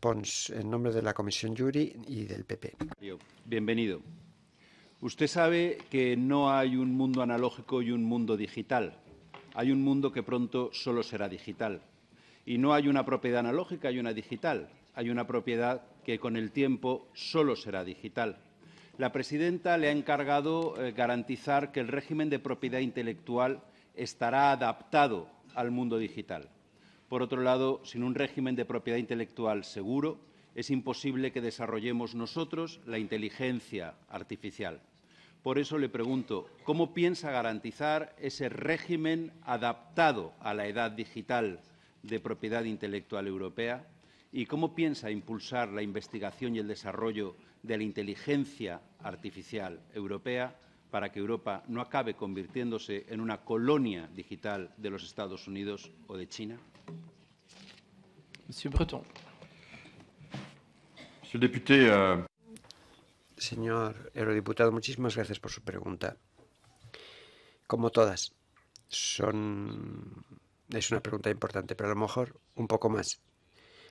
Pons, en nombre de la Comisión Jury y del PP. Bienvenido. Usted sabe que no hay un mundo analógico y un mundo digital. Hay un mundo que pronto solo será digital. Y no hay una propiedad analógica y una digital. Hay una propiedad que con el tiempo solo será digital. La presidenta le ha encargado eh, garantizar que el régimen de propiedad intelectual estará adaptado al mundo digital. Por otro lado, sin un régimen de propiedad intelectual seguro, es imposible que desarrollemos nosotros la inteligencia artificial. Por eso le pregunto, ¿cómo piensa garantizar ese régimen adaptado a la edad digital de propiedad intelectual europea? ¿Y cómo piensa impulsar la investigación y el desarrollo de la inteligencia artificial europea? para que Europa no acabe convirtiéndose en una colonia digital de los Estados Unidos o de China? Señor Breton. Euh, Señor eurodiputado, muchísimas gracias por su pregunta. Como todas, son es una pregunta importante, pero a lo mejor un poco más,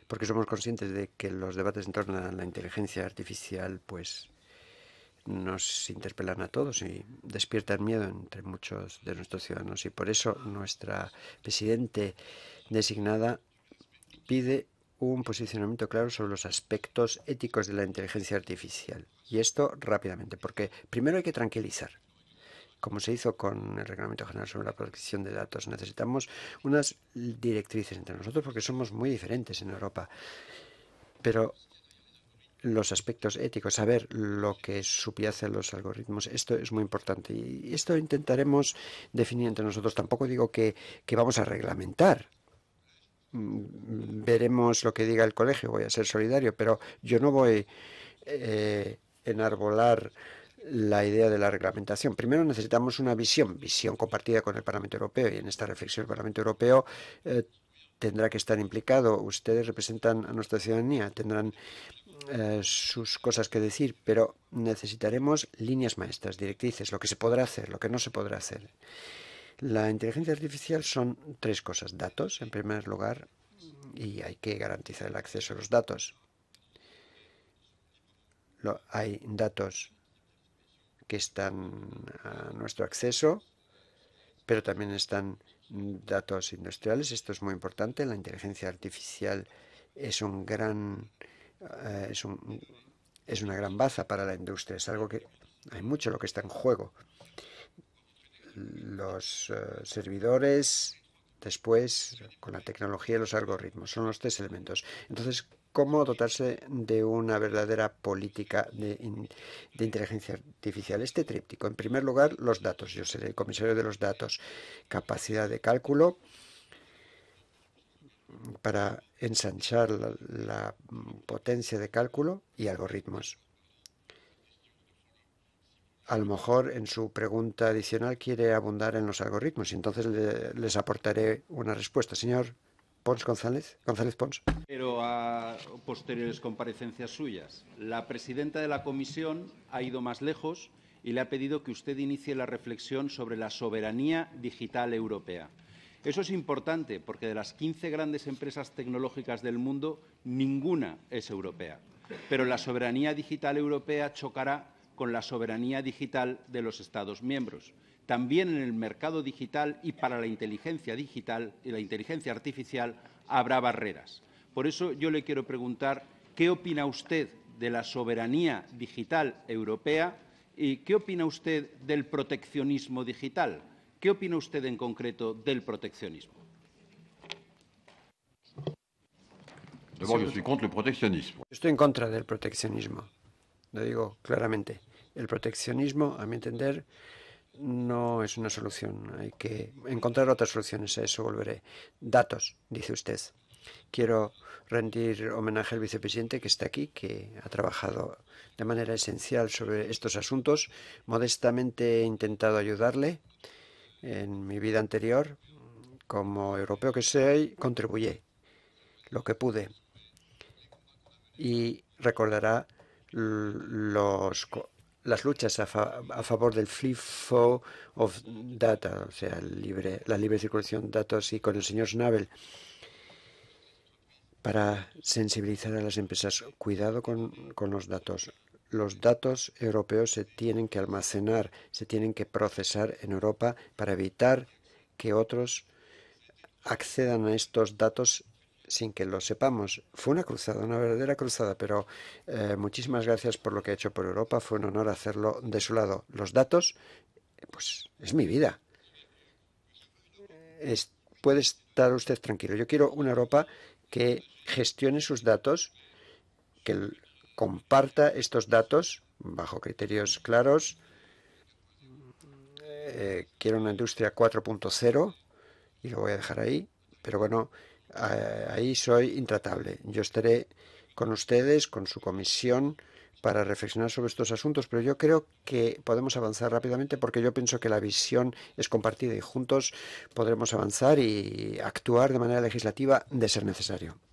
porque somos conscientes de que los debates en torno a la inteligencia artificial pues nos interpelan a todos y despiertan miedo entre muchos de nuestros ciudadanos. Y por eso nuestra presidente designada pide un posicionamiento claro sobre los aspectos éticos de la inteligencia artificial. Y esto rápidamente, porque primero hay que tranquilizar. Como se hizo con el Reglamento General sobre la Protección de Datos, necesitamos unas directrices entre nosotros porque somos muy diferentes en Europa. Pero los aspectos éticos, saber lo que subyace los algoritmos. Esto es muy importante y esto intentaremos definir entre nosotros. Tampoco digo que, vamos a reglamentar. Mm, veremos lo que diga el colegio, voy a ser solidario, pero yo no voy a eh, enarbolar la idea de la reglamentación. Primero necesitamos una visión, visión compartida con el Parlamento Europeo y en esta reflexión el Parlamento Europeo eh, tendrá que estar implicado. Ustedes representan a nuestra ciudadanía, tendrán eh, sus cosas que decir, pero necesitaremos líneas maestras, directrices, lo que se podrá hacer, lo que no se podrá hacer. La inteligencia artificial son tres cosas. Datos, en primer lugar, y hay que garantizar el acceso a los datos. hay datos que están a nuestro acceso, pero también están datos industriales. Esto es muy importante. La inteligencia artificial es un gran eh, es, un, es una gran baza para la industria, es algo que hay mucho lo que está en juego. Los eh, servidores, después, con la tecnología y los algoritmos, son los tres elementos. Entonces, ¿cómo dotarse de una verdadera política de, de inteligencia artificial? Este tríptico, en primer lugar, los datos. Yo seré el comisario de los datos, capacidad de cálculo para ensanchar la, mm, potencia de cálculo y algoritmos. A lo mejor en su pregunta adicional quiere abundar en los algoritmos y entonces les aportaré una respuesta. Señor Pons González, González Pons. Pero a posteriores comparecencias suyas, la presidenta de la comisión ha ido más lejos y le ha pedido que usted inicie la reflexión sobre la soberanía digital europea. Eso es importante porque de las 15 grandes empresas tecnológicas del mundo, ninguna es europea. Pero la soberanía digital europea chocará con la soberanía digital de los Estados miembros. También en el mercado digital y para la inteligencia digital y la inteligencia artificial habrá barreras. Por eso yo le quiero preguntar qué opina usted de la soberanía digital europea y qué opina usted del proteccionismo digital. ¿Qué opina usted en concreto del proteccionismo? Estoy en contra del proteccionismo. Lo digo claramente. El proteccionismo, a mi entender, no es una solución. Hay que encontrar otras soluciones. A eso volveré. Datos, dice usted. Quiero rendir homenaje al vicepresidente que está aquí, que ha trabajado de manera esencial sobre estos asuntos. Modestamente he intentado ayudarle en mi vida anterior, como europeo que soy, contribuí lo que pude. Y recordará los, las luchas a, favor del free flow of data, o sea, libre, la libre circulación de datos y con el señor Schnabel para sensibilizar a las empresas. Cuidado con, con los datos los datos europeos se tienen que almacenar, se tienen que procesar en Europa para evitar que otros accedan a estos datos sin que lo sepamos. Fue una cruzada, una verdadera cruzada, pero eh, muchísimas gracias por lo que ha hecho por Europa. Fue un honor hacerlo de su lado. Los datos, pues es mi vida. puede estar usted tranquilo. Yo quiero una Europa que gestione sus datos, que comparta estos datos bajo criterios claros. Eh, quiero una industria 4.0 y lo voy a dejar ahí. Pero bueno, ahí soy intratable. Yo estaré con ustedes, con su comisión, para reflexionar sobre estos asuntos, pero yo creo que podemos avanzar rápidamente porque yo pienso que la visión es compartida y juntos podremos avanzar y actuar de manera legislativa de ser necesario.